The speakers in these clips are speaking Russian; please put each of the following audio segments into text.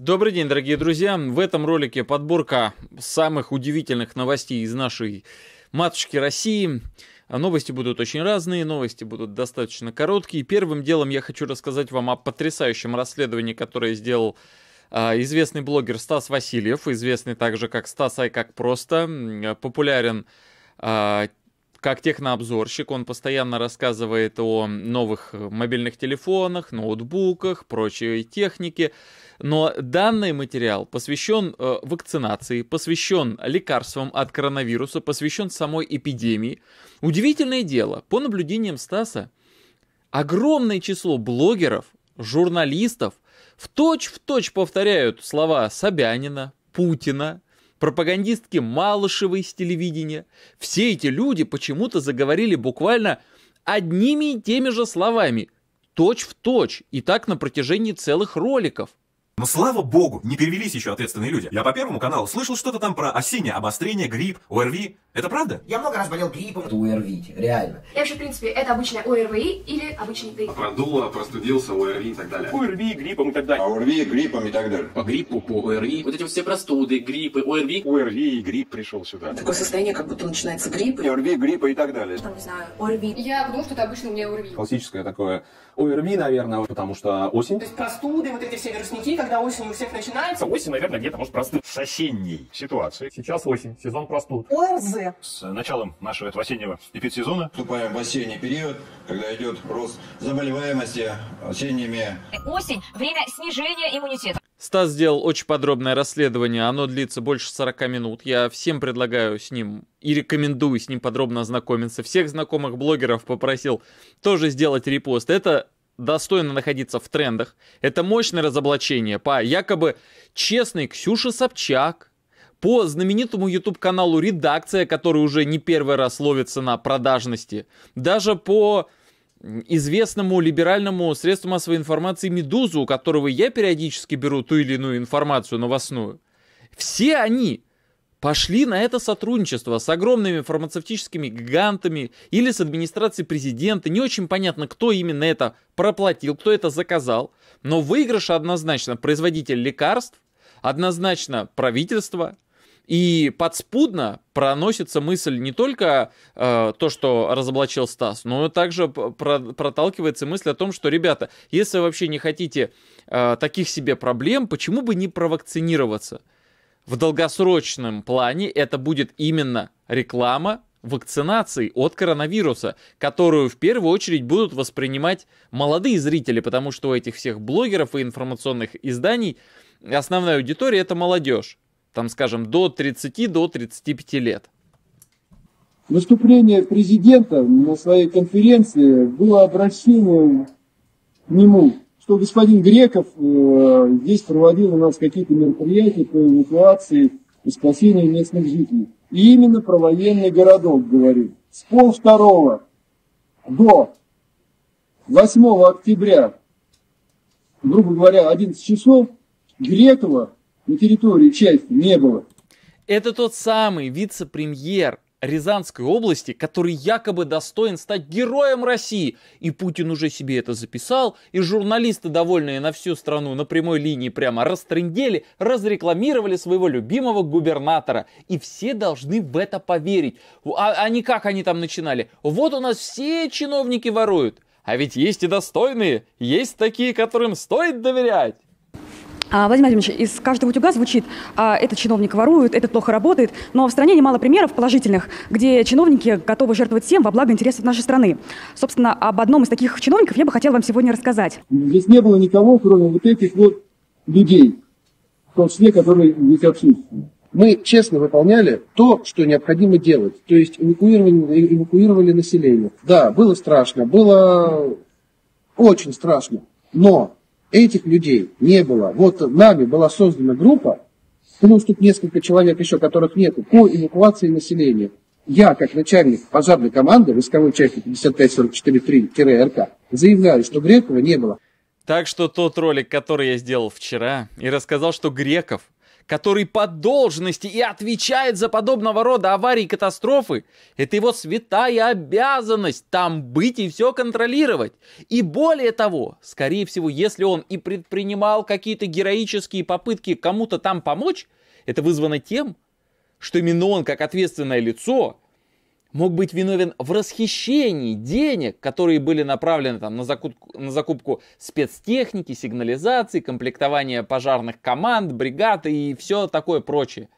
Добрый день, дорогие друзья! В этом ролике подборка самых удивительных новостей из нашей матушки России. Новости будут очень разные, новости будут достаточно короткие. Первым делом я хочу рассказать вам о потрясающем расследовании, которое сделал а, известный блогер Стас Васильев, известный также как Стас Ай как просто, популярен а, как технообзорщик. Он постоянно рассказывает о новых мобильных телефонах, ноутбуках, прочей технике. Но данный материал посвящен э, вакцинации, посвящен лекарствам от коронавируса, посвящен самой эпидемии. Удивительное дело, по наблюдениям Стаса, огромное число блогеров, журналистов в точь-в-точь точь повторяют слова Собянина, Путина, пропагандистки Малышевой с телевидения. Все эти люди почему-то заговорили буквально одними и теми же словами, точь в точь, и так на протяжении целых роликов – но ну, слава богу, не перевелись еще ответственные люди. Я по первому каналу слышал что-то там про осеннее обострение, грипп, ОРВИ. Это правда? Я много раз болел гриппом. Это ОРВИ, реально. Я вообще, в принципе, это обычная ОРВИ или обычный грипп. Продуло, простудился, ОРВИ и так далее. ОРВИ, гриппом и так далее. А ОРВИ, гриппом и так далее. По гриппу, по ОРВИ. Вот эти все простуды, гриппы, ОРВИ. ОРВИ и грипп пришел сюда. Такое состояние, как будто начинается грипп. ОРВИ, гриппа и так далее. Там, не знаю, ОРВИ. Я думаю, что это обычно у меня ОРВИ. Классическое такое у РВИ, наверное, потому что осень. То есть простуды, вот эти все вирусники, когда осень у всех начинается. Осень, наверное, где-то может простуд. С осенней ситуации. Сейчас осень, сезон простуд. ОРЗ. С началом нашего этого осеннего эпидсезона. Вступаем в осенний период, когда идет рост заболеваемости осенними. Осень – время снижения иммунитета. Стас сделал очень подробное расследование, оно длится больше 40 минут. Я всем предлагаю с ним и рекомендую с ним подробно ознакомиться. Всех знакомых блогеров попросил тоже сделать репост. Это достойно находиться в трендах. Это мощное разоблачение по якобы честной Ксюше Собчак, по знаменитому YouTube-каналу «Редакция», который уже не первый раз ловится на продажности, даже по известному либеральному средству массовой информации «Медузу», у которого я периодически беру ту или иную информацию новостную, все они пошли на это сотрудничество с огромными фармацевтическими гигантами или с администрацией президента. Не очень понятно, кто именно это проплатил, кто это заказал. Но выигрыш однозначно производитель лекарств, однозначно правительство, и подспудно проносится мысль не только э, то, что разоблачил Стас, но также про проталкивается мысль о том, что, ребята, если вы вообще не хотите э, таких себе проблем, почему бы не провакцинироваться? В долгосрочном плане это будет именно реклама вакцинации от коронавируса, которую в первую очередь будут воспринимать молодые зрители, потому что у этих всех блогеров и информационных изданий основная аудитория это молодежь там, скажем, до 30-35 до 35 лет. Выступление президента на своей конференции было обращение к нему, что господин Греков э, здесь проводил у нас какие-то мероприятия по эвакуации и спасению местных жителей. И именно про военный городок говорил. С пол второго до 8 октября, грубо говоря, 11 часов, Грекова на территории части не было. Это тот самый вице-премьер Рязанской области, который якобы достоин стать героем России. И Путин уже себе это записал, и журналисты, довольные на всю страну, на прямой линии прямо растрындели, разрекламировали своего любимого губернатора. И все должны в это поверить. А, а не как они там начинали. Вот у нас все чиновники воруют. А ведь есть и достойные, есть такие, которым стоит доверять. А, Владимир Владимирович, из каждого утюга звучит а, «этот чиновник ворует», «этот плохо работает», но в стране немало примеров положительных, где чиновники готовы жертвовать всем во благо интересов нашей страны. Собственно, об одном из таких чиновников я бы хотел вам сегодня рассказать. Здесь не было никого, кроме вот этих вот людей, в том числе, которые здесь отсутствуют. Мы честно выполняли то, что необходимо делать, то есть эвакуировали, э, эвакуировали население. Да, было страшно, было очень страшно, но этих людей не было. Вот нами была создана группа, плюс ну, тут несколько человек еще, которых нету, по эвакуации населения. Я, как начальник пожарной команды, войсковой части 5544-3-РК, заявляю, что Грекова не было. Так что тот ролик, который я сделал вчера, и рассказал, что Греков который по должности и отвечает за подобного рода аварии и катастрофы. Это его святая обязанность там быть и все контролировать. И более того, скорее всего, если он и предпринимал какие-то героические попытки кому-то там помочь, это вызвано тем, что именно он, как ответственное лицо, мог быть виновен в расхищении денег, которые были направлены там, на, закупку, на закупку спецтехники, сигнализации, комплектование пожарных команд, бригад и все такое прочее.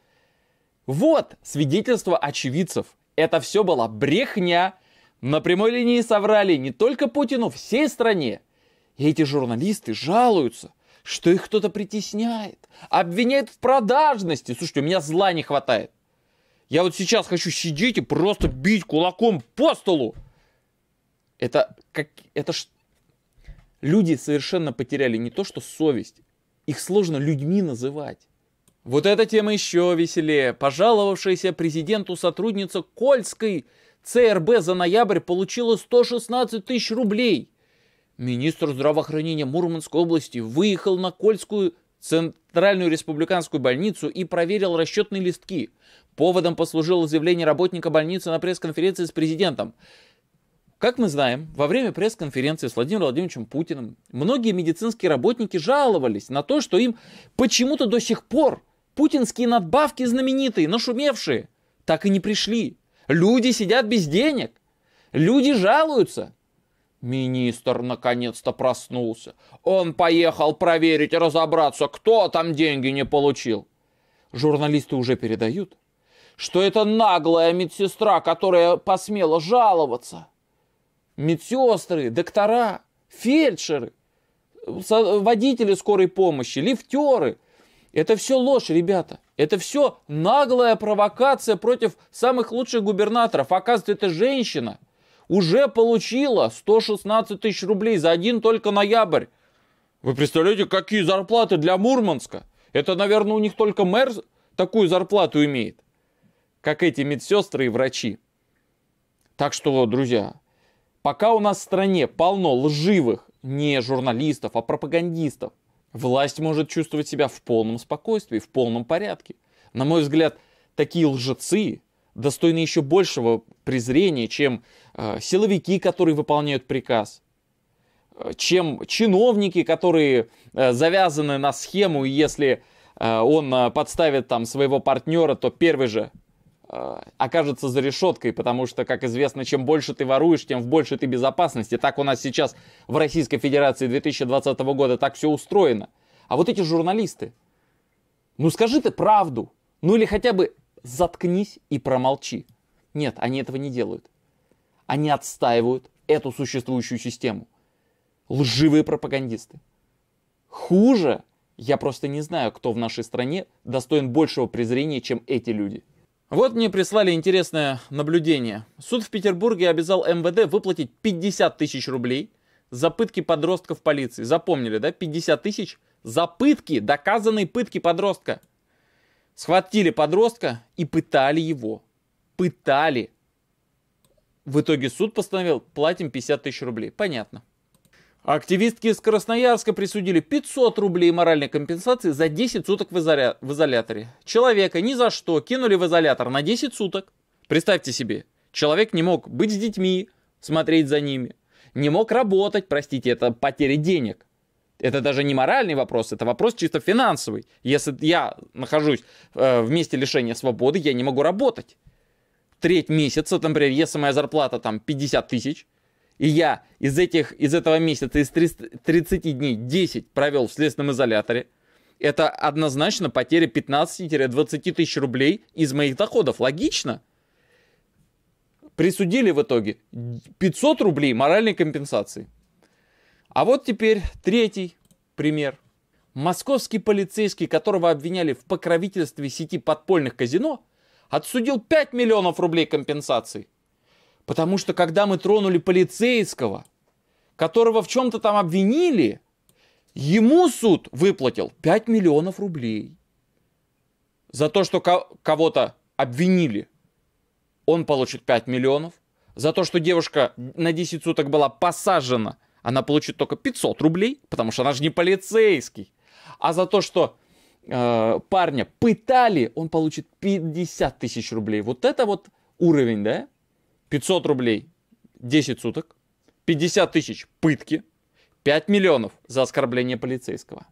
Вот свидетельство очевидцев. Это все была брехня. На прямой линии соврали не только Путину, всей стране. И эти журналисты жалуются, что их кто-то притесняет, обвиняет в продажности. Слушайте, у меня зла не хватает. Я вот сейчас хочу сидеть и просто бить кулаком по столу. Это как... Это ж... Люди совершенно потеряли не то, что совесть. Их сложно людьми называть. Вот эта тема еще веселее. Пожаловавшаяся президенту сотрудница Кольской ЦРБ за ноябрь получила 116 тысяч рублей. Министр здравоохранения Мурманской области выехал на Кольскую Центральную республиканскую больницу и проверил расчетные листки. Поводом послужило заявление работника больницы на пресс-конференции с президентом. Как мы знаем, во время пресс-конференции с Владимиром Владимировичем Путиным многие медицинские работники жаловались на то, что им почему-то до сих пор путинские надбавки знаменитые, нашумевшие, так и не пришли. Люди сидят без денег. Люди жалуются. Министр наконец-то проснулся. Он поехал проверить разобраться, кто там деньги не получил. Журналисты уже передают, что это наглая медсестра, которая посмела жаловаться. Медсестры, доктора, фельдшеры, водители скорой помощи, лифтеры. Это все ложь, ребята. Это все наглая провокация против самых лучших губернаторов. Оказывается, это женщина – уже получила 116 тысяч рублей за один только ноябрь. Вы представляете, какие зарплаты для Мурманска? Это, наверное, у них только мэр такую зарплату имеет, как эти медсестры и врачи. Так что, друзья, пока у нас в стране полно лживых не журналистов, а пропагандистов, власть может чувствовать себя в полном спокойствии, в полном порядке. На мой взгляд, такие лжецы достойны еще большего презрения, чем а, силовики, которые выполняют приказ, а, чем чиновники, которые а, завязаны на схему, и если он подставит там своего партнера, то первый же окажется за решеткой, потому что, как известно, чем больше ты воруешь, тем в большей ты безопасности. Так у нас сейчас в Российской Федерации 2020 года так все устроено. А вот эти журналисты, ну скажи ты правду, ну или хотя бы заткнись и промолчи. Нет, они этого не делают. Они отстаивают эту существующую систему. Лживые пропагандисты. Хуже, я просто не знаю, кто в нашей стране достоин большего презрения, чем эти люди. Вот мне прислали интересное наблюдение. Суд в Петербурге обязал МВД выплатить 50 тысяч рублей за пытки подростков полиции. Запомнили, да? 50 тысяч за пытки, доказанные пытки подростка. Схватили подростка и пытали его. Пытали. В итоге суд постановил, платим 50 тысяч рублей. Понятно. Активистки из Красноярска присудили 500 рублей моральной компенсации за 10 суток в, изоля... в изоляторе. Человека ни за что кинули в изолятор на 10 суток. Представьте себе, человек не мог быть с детьми, смотреть за ними, не мог работать, простите, это потеря денег. Это даже не моральный вопрос, это вопрос чисто финансовый. Если я нахожусь э, в месте лишения свободы, я не могу работать. Треть месяца, например, если моя зарплата там 50 тысяч, и я из, этих, из этого месяца, из 30, 30 дней 10 провел в следственном изоляторе, это однозначно потеря 15-20 тысяч рублей из моих доходов. Логично. Присудили в итоге 500 рублей моральной компенсации. А вот теперь третий пример. Московский полицейский, которого обвиняли в покровительстве сети подпольных казино, отсудил 5 миллионов рублей компенсации. Потому что когда мы тронули полицейского, которого в чем-то там обвинили, ему суд выплатил 5 миллионов рублей. За то, что кого-то обвинили, он получит 5 миллионов. За то, что девушка на 10 суток была посажена – она получит только 500 рублей, потому что она же не полицейский. А за то, что э, парня пытали, он получит 50 тысяч рублей. Вот это вот уровень, да? 500 рублей 10 суток, 50 тысяч пытки, 5 миллионов за оскорбление полицейского.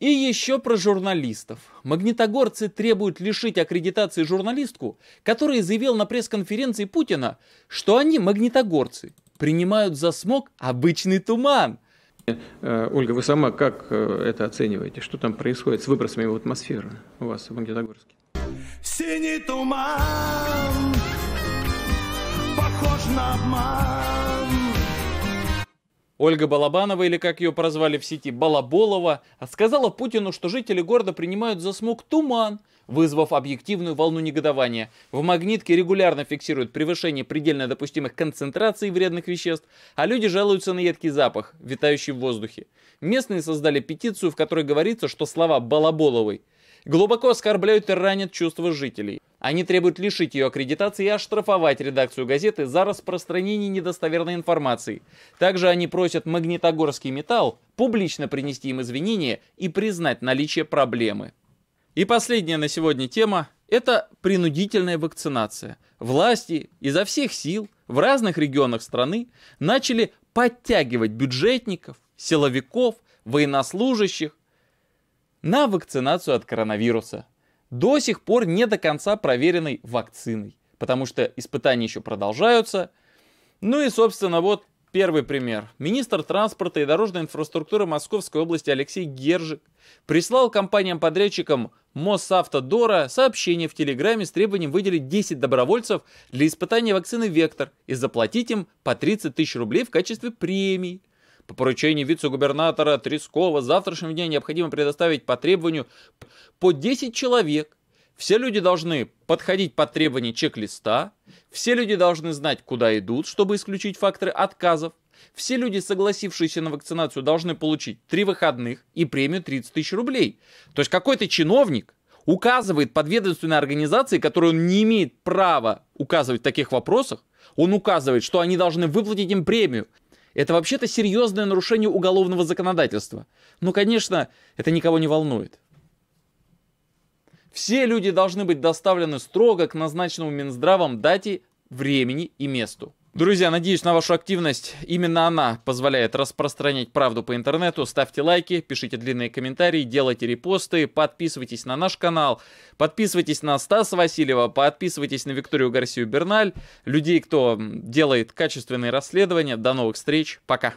И еще про журналистов. Магнитогорцы требуют лишить аккредитации журналистку, которая заявил на пресс-конференции Путина, что они магнитогорцы принимают за смог обычный туман. Э, Ольга, вы сама как э, это оцениваете? Что там происходит с выбросами в атмосферу у вас в Магнитогорске? Синий туман похож на обман. Ольга Балабанова, или как ее прозвали в сети, Балаболова, сказала Путину, что жители города принимают за смог туман – вызвав объективную волну негодования. В магнитке регулярно фиксируют превышение предельно допустимых концентраций вредных веществ, а люди жалуются на едкий запах, витающий в воздухе. Местные создали петицию, в которой говорится, что слова «балаболовой» глубоко оскорбляют и ранят чувства жителей. Они требуют лишить ее аккредитации и оштрафовать редакцию газеты за распространение недостоверной информации. Также они просят магнитогорский металл публично принести им извинения и признать наличие проблемы. И последняя на сегодня тема – это принудительная вакцинация. Власти изо всех сил в разных регионах страны начали подтягивать бюджетников, силовиков, военнослужащих на вакцинацию от коронавируса. До сих пор не до конца проверенной вакциной, потому что испытания еще продолжаются. Ну и, собственно, вот Первый пример. Министр транспорта и дорожной инфраструктуры Московской области Алексей Гержик прислал компаниям-подрядчикам Мосавтодора сообщение в Телеграме с требованием выделить 10 добровольцев для испытания вакцины «Вектор» и заплатить им по 30 тысяч рублей в качестве премии По поручению вице-губернатора Трескова завтрашнего дня необходимо предоставить по требованию по 10 человек – все люди должны подходить под требования чек-листа, все люди должны знать, куда идут, чтобы исключить факторы отказов, все люди, согласившиеся на вакцинацию, должны получить три выходных и премию 30 тысяч рублей. То есть какой-то чиновник указывает подведомственной организации, которой он не имеет права указывать в таких вопросах, он указывает, что они должны выплатить им премию. Это вообще-то серьезное нарушение уголовного законодательства. Ну, конечно, это никого не волнует. Все люди должны быть доставлены строго к назначенному Минздравом дате, времени и месту. Друзья, надеюсь на вашу активность. Именно она позволяет распространять правду по интернету. Ставьте лайки, пишите длинные комментарии, делайте репосты, подписывайтесь на наш канал, подписывайтесь на Стаса Васильева, подписывайтесь на Викторию Гарсию Берналь, людей, кто делает качественные расследования. До новых встреч, пока!